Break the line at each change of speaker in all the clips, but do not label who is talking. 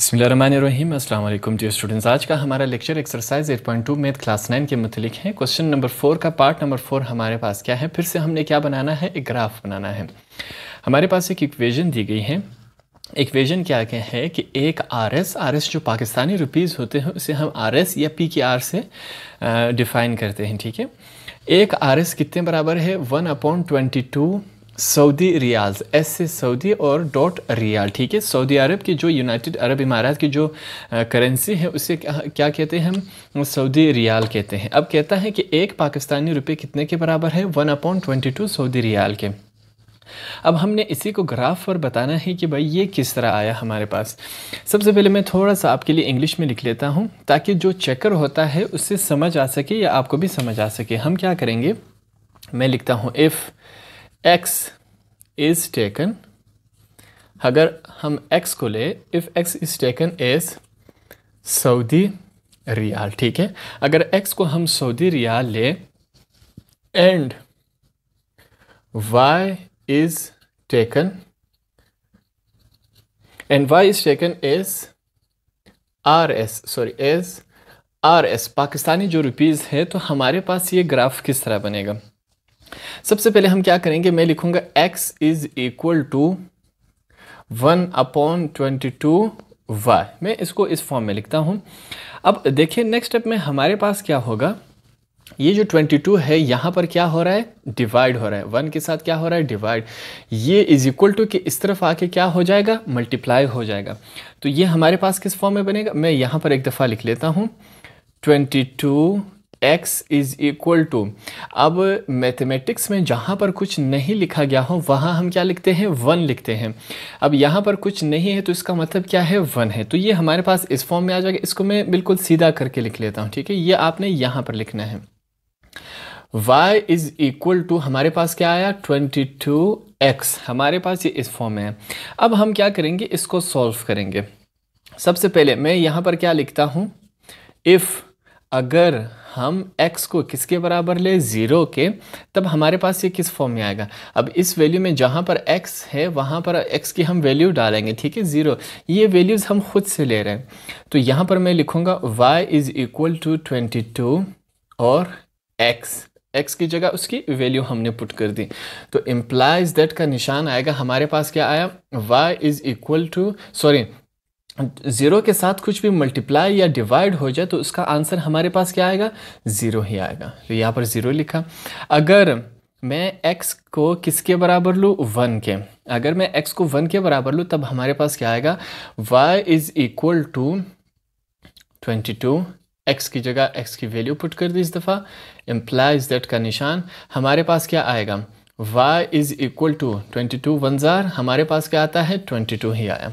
अस्सलाम dear students आज का हमारा lecture exercise 8.2 math class nine के मतलब है क्वेश्चन नंबर फोर का पार्ट नंबर फोर हमारे पास क्या है फिर से हमने क्या बनाना है एक ग्राफ बनाना है हमारे पास एक इक्वेशन दी गई है इक्वेशन क्या क्या है कि एक आर एस आर एस जो पाकिस्तानी रुपीज़ होते हैं उसे हम आर एस या पी के आर से डिफ़ाइन करते हैं ठीक है एक आर एस कितने बराबर है one upon twenty two Saudi riyal S A Saudi और डॉट रियाल ठीक है सऊदी अरब की जो यूनाइटेड अरब इमारात की जो करेंसी है उसे क्या कहते हैं हम सऊदी रियाल कहते हैं अब कहता है कि एक पाकिस्तानी रुपये कितने के बराबर है one upon twenty two Saudi riyal के अब हमने इसी को ग्राफ पर बताना है कि भाई ये किस तरह आया हमारे पास सबसे पहले मैं थोड़ा सा आपके लिए इंग्लिश में लिख लेता हूँ ताकि जो चेकर होता है उससे समझ आ सके या आपको भी समझ आ सके हम क्या करेंगे मैं लिखता हूँ इफ़ x इज टेकन अगर हम x को ले if x is taken as Saudi riyal ठीक है अगर x को हम सऊदी रियाल ले and y is taken and y is taken as R S sorry as R S Pakistani जो रुपीज़ है तो हमारे पास ये ग्राफ किस तरह बनेगा सबसे पहले हम क्या करेंगे मैं लिखूंगा x is equal to one upon twenty two Y मैं इसको इस फॉर्म में लिखता हूं अब देखिए नेक्स्ट स्टेप में हमारे पास क्या होगा ये जो 22 है यहां पर क्या हो रहा है डिवाइड हो रहा है वन के साथ क्या हो रहा है डिवाइड ये इज इक्वल टू कि इस तरफ आके क्या हो जाएगा मल्टीप्लाई हो जाएगा तो ये हमारे पास किस फॉर्म में बनेगा मैं यहाँ पर एक दफ़ा लिख लेता हूँ 22 एक्स इज़ इक्वल टू अब मैथमेटिक्स में जहाँ पर कुछ नहीं लिखा गया हो वहाँ हम क्या लिखते हैं वन लिखते हैं अब यहाँ पर कुछ नहीं है तो इसका मतलब क्या है वन है तो ये हमारे पास इस फॉर्म में आ जाएगा इसको मैं बिल्कुल सीधा करके लिख लेता हूँ ठीक है ये आपने यहाँ पर लिखना है y इज़ इक्वल टू हमारे पास क्या आया 22x हमारे पास ये इस फॉर्म में है अब हम क्या करेंगे इसको सॉल्व करेंगे सबसे पहले मैं यहाँ पर क्या लिखता हूँ इफ़ अगर हम x को किसके बराबर ले ज़ीरो के तब हमारे पास ये किस फॉर्म में आएगा अब इस वैल्यू में जहाँ पर x है वहाँ पर x की हम वैल्यू डालेंगे ठीक है ज़ीरो ये वैल्यूज़ हम खुद से ले रहे हैं तो यहाँ पर मैं लिखूँगा y is equal to twenty two और x x की जगह उसकी वैल्यू हमने पुट कर दी तो इम्प्लाइज दैट का निशान आएगा हमारे पास क्या आया y is equal to sorry zero के साथ कुछ भी मल्टीप्लाई या डिवाइड हो जाए तो उसका आंसर हमारे पास क्या आएगा ज़ीरो ही आएगा तो यहाँ पर ज़ीरो लिखा अगर मैं x को किसके बराबर लूँ वन के अगर मैं x को वन के बराबर लूँ तब हमारे पास क्या आएगा y is equal to twenty two x की जगह एक्स की वैल्यू पुट कर दी इस दफ़ा एम्प्लाइज दैट का निशान हमारे पास क्या आएगा y is equal to twenty two one ज़ार हमारे पास क्या आता है ट्वेंटी टू ही आया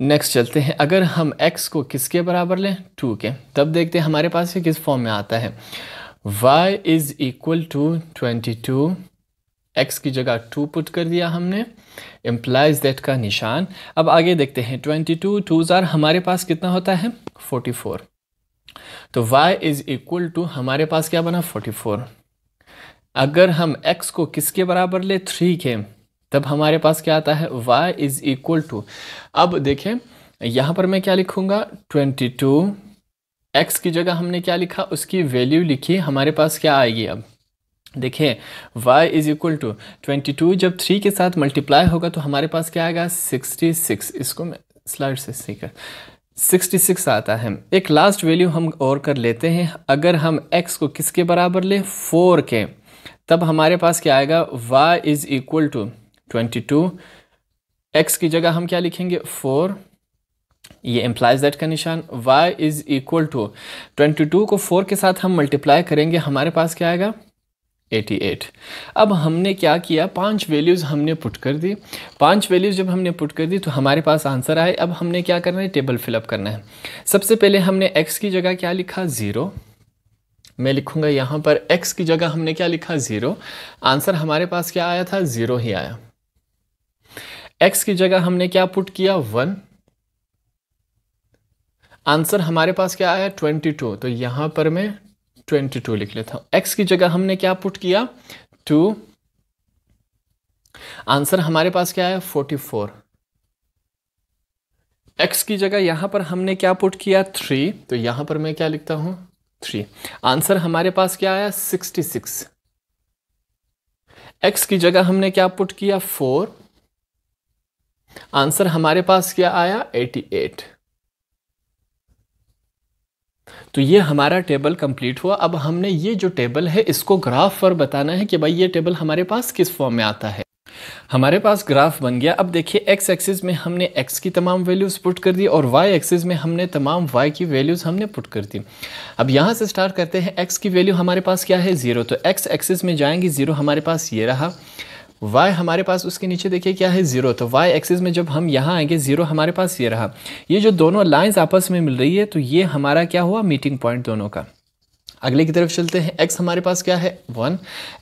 नेक्स्ट चलते हैं अगर हम x को किसके बराबर लें 2 के तब देखते हैं हमारे पास ये किस फॉर्म में आता है y is equal to twenty two x की जगह टू पुट कर दिया हमने एम्प्लाइज दैट का निशान अब आगे देखते हैं ट्वेंटी टू टू ज़ार हमारे पास कितना होता है फोर्टी फोर तो y इज़ इक्वल टू हमारे पास क्या बना फोर्टी फोर अगर हम x को किसके बराबर ले थ्री के तब हमारे पास क्या आता है y इज इक्वल टू अब देखें यहाँ पर मैं क्या लिखूँगा ट्वेंटी टू एक्स की जगह हमने क्या लिखा उसकी वैल्यू लिखी हमारे पास क्या आएगी अब देखिए y is equal to twenty two जब थ्री के साथ मल्टीप्लाई होगा तो हमारे पास क्या आएगा सिक्सटी सिक्स इसको मैं स्लाइड से सीख सिक्सटी सिक्स आता है एक लास्ट वैल्यू हम और कर लेते हैं अगर हम x को किसके बराबर लें फोर के तब हमारे पास क्या आएगा y is equal to twenty two x की जगह हम क्या लिखेंगे फोर ये एम्प्लाइज दैट का निशान y is equal to twenty two को फोर के साथ हम मल्टीप्लाई करेंगे हमारे पास क्या आएगा 88 अब हमने क्या किया पांच वैल्यूज़ हमने पुट कर दी पांच वैल्यूज़ जब हमने पुट कर दी तो हमारे पास आंसर आए अब हमने क्या करना है टेबल फिलअप करना है सबसे पहले हमने x की जगह क्या लिखा ज़ीरो मैं लिखूँगा यहाँ पर x की जगह हमने क्या लिखा ज़ीरो आंसर हमारे पास क्या आया था ज़ीरो ही आया एक्स की जगह हमने क्या पुट किया वन आंसर हमारे पास क्या आया ट्वेंटी टू तो यहां पर मैं ट्वेंटी टू लिख लेता हूं एक्स की जगह हमने क्या पुट किया टू आंसर हमारे पास क्या आया फोर्टी फोर एक्स की जगह यहां पर हमने क्या पुट किया थ्री तो यहां पर मैं क्या लिखता हूं थ्री आंसर हमारे पास क्या आया सिक्सटी सिक्स एक्स की जगह हमने क्या पुट किया फोर आंसर हमारे पास क्या आया 88 तो ये हमारा टेबल कंप्लीट हुआ अब हमने ये जो टेबल है इसको ग्राफ पर बताना है कि भाई ये टेबल हमारे पास किस फॉर्म में आता है हमारे पास ग्राफ बन गया अब देखिए एक्स एक्सिस में हमने एक्स की तमाम वैल्यूज़ पुट कर दी और वाई एक्सिस में हमने तमाम वाई की वैल्यूज़ हमने पुट कर दी अब यहां से स्टार्ट करते हैं एक्स की वैल्यू हमारे पास क्या है ज़ीरो तो एक्स एक्सिस में जाएंगे ज़ीरो हमारे पास ये रहा वाई हमारे पास उसके नीचे देखिए क्या है ज़ीरो तो वाई एक्सिस में जब हम यहाँ आएंगे ज़ीरो हमारे पास ये रहा ये जो दोनों लाइन्स आपस में मिल रही है तो ये हमारा क्या हुआ मीटिंग पॉइंट दोनों का अगले की तरफ चलते हैं एक्स हमारे पास क्या है वन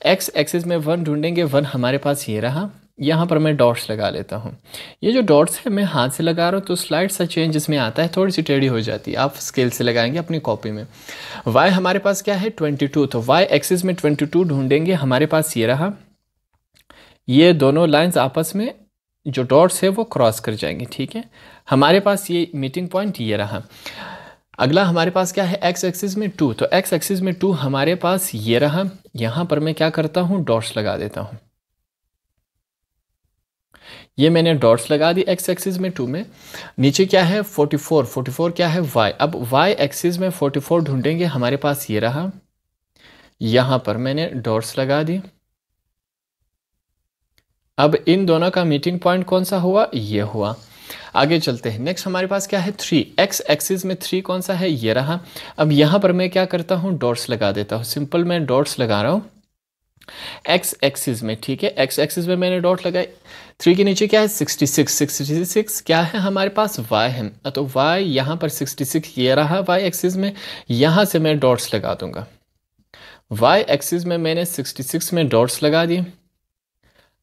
एक्स एक्सिस में वन ढूंढेंगे वन हमारे पास ये रहा यहाँ पर मैं डॉट्स लगा लेता हूँ ये जो डॉट्स है मैं हाथ से लगा रहा हूँ तो स्लाइड सा चेंज इसमें आता है थोड़ी सी टेढ़ी हो जाती है आप स्केल से लगाएंगे अपनी कॉपी में वाई हमारे पास क्या है ट्वेंटी टू तो वाई एक्सिस में ट्वेंटी टू ढूंढेंगे हमारे पास ये रहा ये दोनों लाइंस आपस में जो डॉट्स है वो क्रॉस कर जाएंगे ठीक है हमारे पास ये मीटिंग पॉइंट ये रहा अगला हमारे पास क्या है एक्स एक्सिस में टू तो एक्स एक्सिस में टू हमारे पास ये रहा यहाँ पर मैं क्या करता हूँ डॉट्स लगा देता हूँ ये मैंने डॉट्स लगा दी एक्स एक्सिस में टू में नीचे क्या है 44 44 क्या है वाई अब वाई एक्सिस में 44 ढूंढेंगे हमारे पास ये रहा यहाँ पर मैंने डॉट्स लगा दी अब इन दोनों का मीटिंग पॉइंट कौन सा हुआ ये हुआ आगे चलते हैं नेक्स्ट हमारे पास क्या है थ्री एक्स एक्सिस में थ्री कौन सा है ये रहा अब यहाँ पर मैं क्या करता हूँ डॉट्स लगा देता हूँ सिंपल मैं डॉट्स लगा रहा हूँ एक्स एक्सिस में ठीक है एक्स एक्सिस में मैंने डॉट लगाए थ्री के नीचे क्या है सिक्सटी सिक्स सिक्सटी सिक्स क्या है हमारे पास वाई है हाँ, तो वाई यहाँ पर सिक्सटी सिक्स ये रहा वाई एक्सिस में यहाँ से मैं डॉट्स लगा दूंगा वाई एक्सिस में मैंने सिक्सटी सिक्स में डॉट्स लगा दिए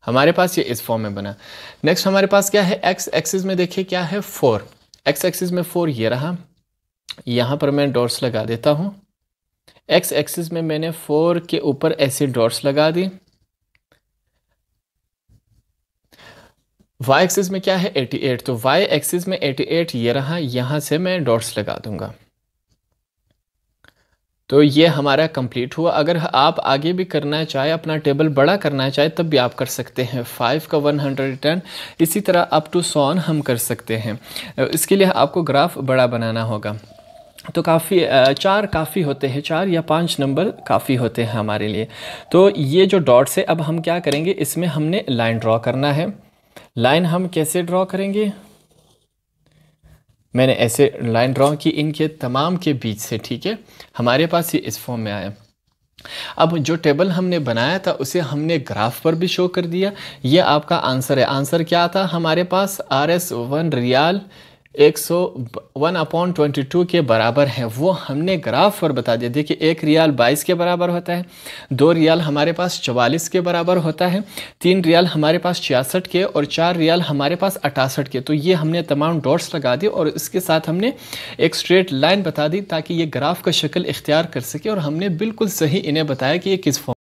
हमारे पास ये इस फॉर्म में बना नेक्स्ट हमारे पास क्या है एक्स एक्सिस में देखिए क्या है फोर एक्स एक्सिस में फोर ये रहा यहाँ पर मैं डॉट्स लगा देता हूँ एक्स एक्सिस में मैंने फोर के ऊपर ऐसे डॉट्स लगा दी वाई एक्सिस में क्या है 88 तो वाई एक्सिस में 88 ये रहा यहाँ से मैं डॉट्स लगा दूंगा तो ये हमारा कंप्लीट हुआ अगर आप आगे भी करना चाहे अपना टेबल बड़ा करना चाहे तब भी आप कर सकते हैं फाइव का वन हंड्रेड टेन इसी तरह अप टू सोन हम कर सकते हैं इसके लिए आपको ग्राफ बड़ा बनाना होगा तो काफ़ी चार काफ़ी होते हैं चार या पांच नंबर काफ़ी होते हैं हमारे लिए तो ये जो डॉट्स है अब हम क्या करेंगे इसमें हमने लाइन ड्रॉ करना है लाइन हम कैसे ड्रॉ करेंगे मैंने ऐसे लाइन ड्रॉ की इनके तमाम के बीच से ठीक है हमारे पास ये इस फॉर्म में आया अब जो टेबल हमने बनाया था उसे हमने ग्राफ पर भी शो कर दिया ये आपका आंसर है आंसर क्या था हमारे पास आर एस वन रियाल एक सौ वन अपॉन ट्वेंटी टू के बराबर है वो हमने ग्राफ पर बता दिया देखिए एक रियाल बाईस के बराबर होता है दो रियाल हमारे पास चवालीस के बराबर होता है तीन रियाल हमारे पास छियासठ के और चार रियाल हमारे पास अठासठ के तो ये हमने तमाम डॉट्स लगा दिए और इसके साथ हमने एक स्ट्रेट लाइन बता दी ताकि ये ग्राफ का शक्ल इख्तियार कर सके और हमने बिल्कुल सही इन्हें बताया कि ये किस फॉर्म